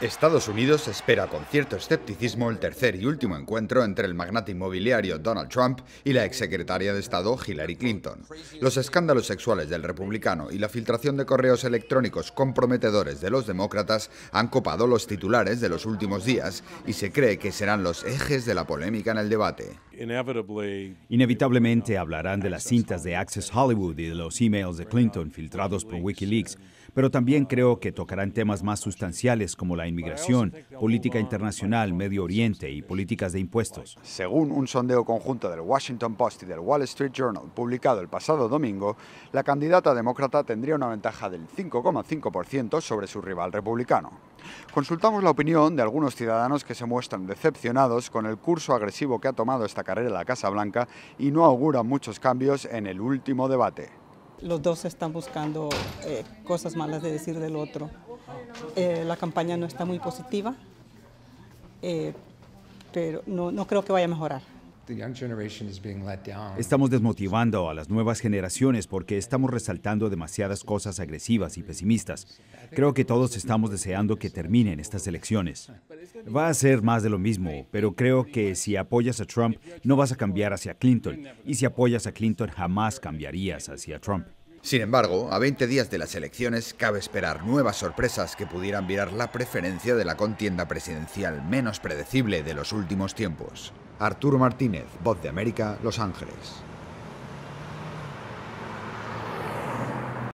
Estados Unidos espera con cierto escepticismo el tercer y último encuentro entre el magnate inmobiliario Donald Trump y la exsecretaria de Estado Hillary Clinton. Los escándalos sexuales del republicano y la filtración de correos electrónicos comprometedores de los demócratas han copado los titulares de los últimos días y se cree que serán los ejes de la polémica en el debate. Inevitablemente hablarán de las cintas de Access Hollywood y de los emails de Clinton filtrados por Wikileaks, pero también uh, creo que tocarán temas más sustanciales como la inmigración, política internacional, Medio Oriente y políticas de impuestos. Según un sondeo conjunto del Washington Post y del Wall Street Journal publicado el pasado domingo, la candidata demócrata tendría una ventaja del 5,5% sobre su rival republicano. Consultamos la opinión de algunos ciudadanos que se muestran decepcionados con el curso agresivo que ha tomado esta carrera la Casa Blanca y no auguran muchos cambios en el último debate. Los dos están buscando eh, cosas malas de decir del otro. Eh, la campaña no está muy positiva, eh, pero no creo que vaya a mejorar. Estamos desmotivando a las nuevas generaciones porque estamos resaltando demasiadas cosas agresivas y pesimistas. Creo que todos estamos deseando que terminen estas elecciones. Va a ser más de lo mismo, pero creo que si apoyas a Trump no vas a cambiar hacia Clinton y si apoyas a Clinton jamás cambiarías hacia Trump. Sin embargo, a 20 días de las elecciones cabe esperar nuevas sorpresas que pudieran virar la preferencia de la contienda presidencial menos predecible de los últimos tiempos. Arturo Martínez, Voz de América, Los Ángeles.